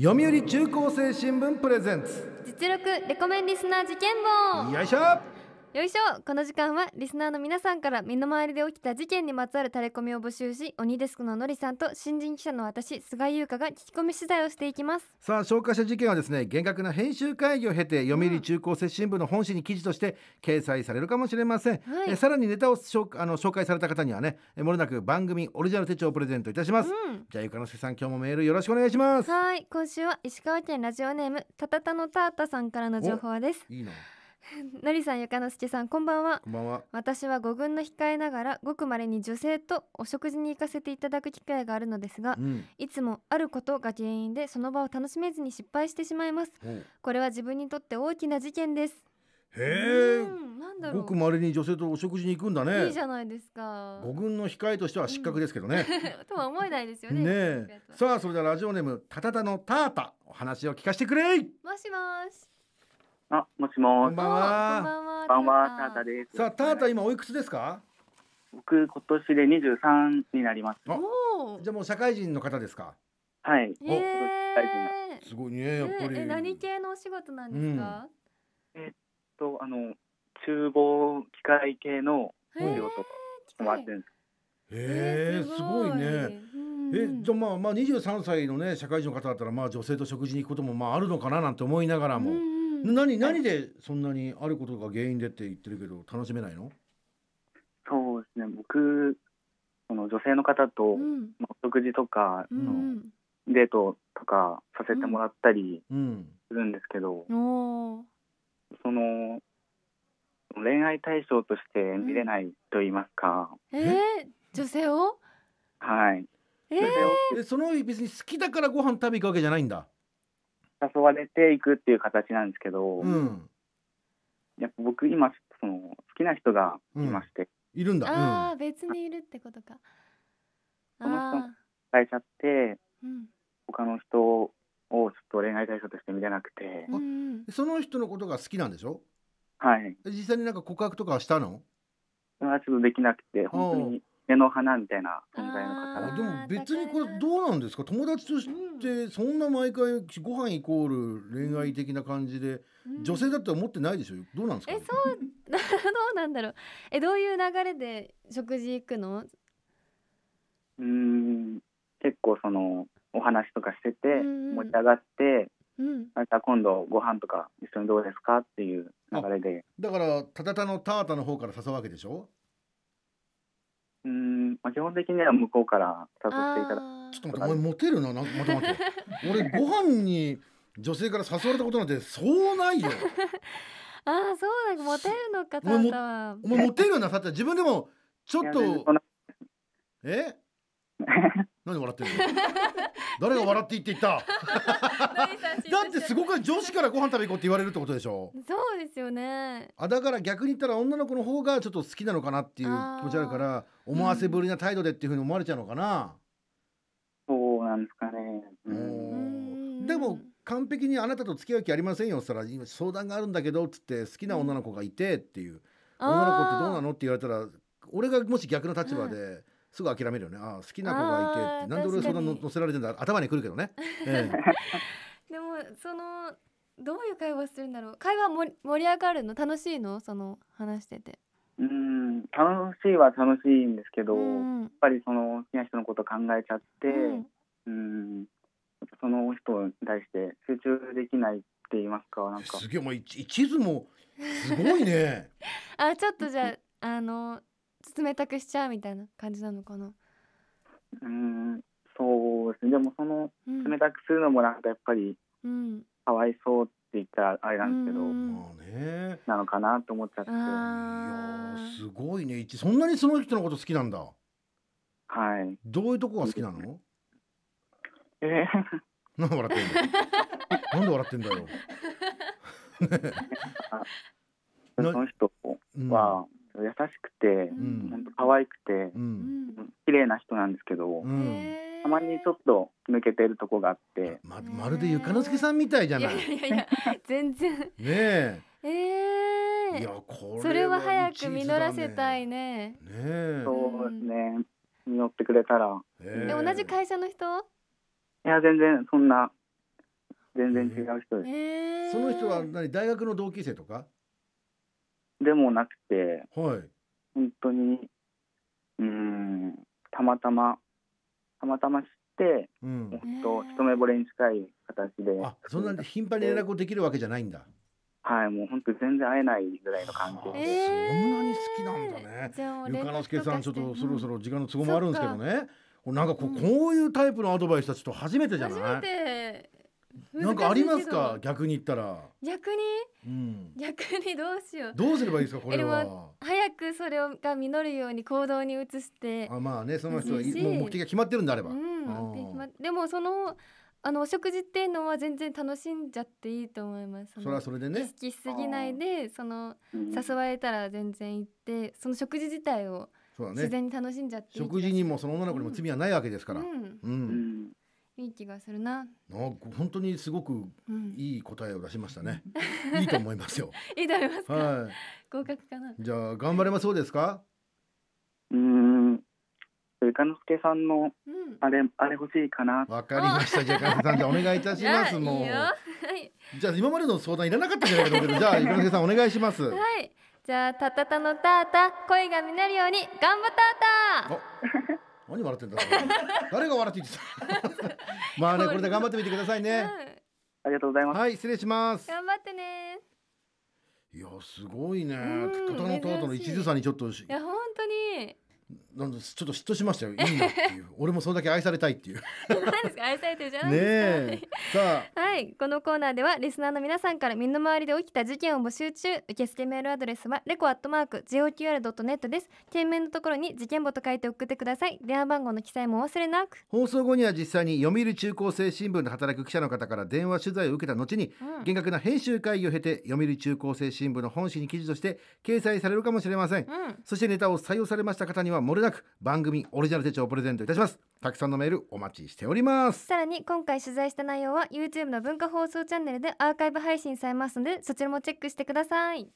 読売中高生新聞プレゼンツ実力レコメンリスナー事件簿よいしょよいしょこの時間はリスナーの皆さんから身の回りで起きた事件にまつわるタレコミを募集し鬼デスクののりさんと新人記者の私菅井優香が聞き込み取材をしていきますさあ紹介した事件はですね厳格な編集会議を経て読売中高接新聞の本誌に記事として掲載されるかもしれません、うんえさらにネタを紹あの紹介された方にはねもれなく番組オリジナル手帳をプレゼントいたします、うん、じゃあゆかのせさん今日もメールよろしくお願いしますはい今週は石川県ラジオネームたたたのたーたさんからの情報ですいいな のりさん、ゆかのすけさん、こんばんは。こんばんは。私は五軍の控えながら、ごくまれに女性とお食事に行かせていただく機会があるのですが、うん、いつもあることが原因でその場を楽しめずに失敗してしまいます。これは自分にとって大きな事件です。へえ、ごくまれに女性とお食事に行くんだね。いいじゃないですか。五軍の控えとしては失格ですけどね。うん、とは思えないですよね。ねさあ、それではラジオネーム、たたたのたーた、お話を聞かせてくれ。もしもし。あ、もしもこんばんは。こんばんは、タータです。さあ、タータ、今おいくつですか。僕、今年で二十三になります。あおじゃもう社会人の方ですか。はい。お、社会人。すごいね、やっぱり。え何系のお仕事なんですか、えっと、あの、厨房機械系のうん仕え事をってんす。へえすごいね。、えじゃあまあまあ23歳のね社会人の方だったらまあ女性と食事に行くこともまああるのかななんて思いながらも、う何何でそんなにあることが原因でって言ってるけど楽しめないのそうですね僕その女性の方と、うん、お食事とか、うん、デートとかさせてもらったりするんですけど、うん、その恋愛対象として見れないと言いますか、えー、女性をはい、えー、その別に好きだからご飯食べ行くわけじゃないんだ誘われていくっていう形なんですけど、うん、やっぱ僕今その好きな人がいまして、うん、いるんだ、うん、ああ別にいるってことかこの人変えちゃって、他の人をちょっと恋愛対象として見れなくて、その人のことが好きなんでしょはい実際になんか告白とかしたのちょっとできなくて本当に目の花みたいな存在の方でも別にこれどうなんですか友達としてそんな毎回ご飯イコール恋愛的な感じで、女性だって思ってないでしょどうなんですか、ね、えそう どうなんだろうえどういう流れで食事行くのうん結構そのお話とかしてて持ち上がって、うん、また今度ご飯とか一緒にどうですかっていう流れでだからただたのタータの方から誘うわけでしょうん、まあ、基本的には向こうから誘っていただちょっと待って、お前モテるな、なんか待って待って。俺ご飯に女性から誘われたことなんてそうないよ。ああ、そうなんか、モテるのか、タンお前モテるな、さて、自分でもちょっと。え？何笑ってる 誰が笑っていいって言った だってすごく女子からご飯食べ行こうって言われるってことでしょそうですよねあだから逆に言ったら女の子の方がちょっと好きなのかなっていう気持ちあるから思わせぶりな態度でっていうふうに思われちゃうのかな、うん、そうなんですかね、うん、でも完璧にあなたと付き合う気ありませんよっつったら今相談があるんだけどっつって好きな女の子がいてっていう、女の子ってどうなのって言われたら俺がもし逆の立場で、すぐ諦めるよねあ好きな子がいてなんで俺そんなの乗せられてんだ頭にくるけどね、ええ、でもそのどういう会話するんだろう会話も盛り上がるの楽しいのその話しててうん楽しいは楽しいんですけど、うん、やっぱりその好きな人のこと考えちゃって、うん、うんその人に対して集中できないって言いますかなんかすげえもう一途もすごいね あちょっとじゃああの冷たくしちゃうみたいな感じなのかなうんそうですねでもその冷たくするのもなんかやっぱり、うん、かわいそうって言ったらあれなんですけど、うんうん、なのかなと思っちゃっていやすごいねそんなにその人のこと好きなんだはいどういうとこが好きなのえー、なんで笑ってんだよなんで笑ってんだよその人は、うん優しくて、うん、本当可愛くて、うん、綺麗な人なんですけど、うん、たまにちょっと抜けてるとこがあって、ま、まるでゆかのすけさんみたいじゃない。いやいやいや全然。ねえ。えー、いやこれそれは早く実らせたいね。ねえ。そうですね。実ってくれたら。えー、同じ会社の人？いや全然そんな全然違う人です。えー、その人は何大学の同級生とか？でもなくて、はい、本当にうんたまたまたまたま知って、うん、本当一目惚れに近い形であそんなん頻繁に連絡できるわけじゃないんだはいもう本当全然会えないぐらいの関係で、えー、そんなに好きなんだね、ゆかのすけさんちょっとそろそろ時間の都合もあるんですけどねなんかこううん、こういうタイプのアドバイスはちょっと初めてじゃない初めてなんかありますか逆に言ったら逆に、うん、逆にどうしようどうすればいいですかこれは早くそれをが実るように行動に移してあまあねその人はもう目的が決まってるんであれば、うん、でもそのあのお食事っていうのは全然楽しんじゃっていいと思いますそれはそれでね意識しすぎないでその誘われたら全然行ってその食事自体をそうだね、自然に楽しんじゃって、食事にもその女の子にも罪はないわけですから、うん、うんいい気がするな。あ、本当にすごくいい答えを出しましたね。うん、いいと思いますよ。いいと思いますか。はい、合格かな。じゃあ頑張れますそうですか。うん。かのすけさんのあれ、うん、あれ欲しいかな。わかりました。じゃあかのすけさんじゃお願いいたします。もう。はい、じゃあ今までの相談いらなかったじゃないけど、じゃあかのすけさんお願いします。はい。じゃあたたたのたーた声が実るように頑張ったーたー。何笑ってんだ誰が笑っていい まあねこれで頑張ってみてくださいね、うん、ありがとうございますはい失礼します頑張ってねいやすごいね、うん、トトのトートの一途さにちょっといや本当になんちょっと嫉妬しましたよいいなっていう 俺もそれだけ愛されたいっていう何ですか愛されてるじゃないですか、ね、はいこのコーナーではリスナーの皆さんから身の回りで起きた事件を募集中受付メールアドレスはレコアットマーク JOQR.net です件名のところに事件簿と書いて送ってください電話番号の記載も忘れなく放送後には実際に読売中高生新聞で働く記者の方から電話取材を受けた後に、うん、厳格な編集会議を経て読売中高生新聞の本誌に記事として掲載されるかもしれません、うん、そしてネタを採用されました方には漏れななく番組オリジナル手帳をプレゼントいたしますたくさんのメールお待ちしておりますさらに今回取材した内容は YouTube の文化放送チャンネルでアーカイブ配信されますのでそちらもチェックしてください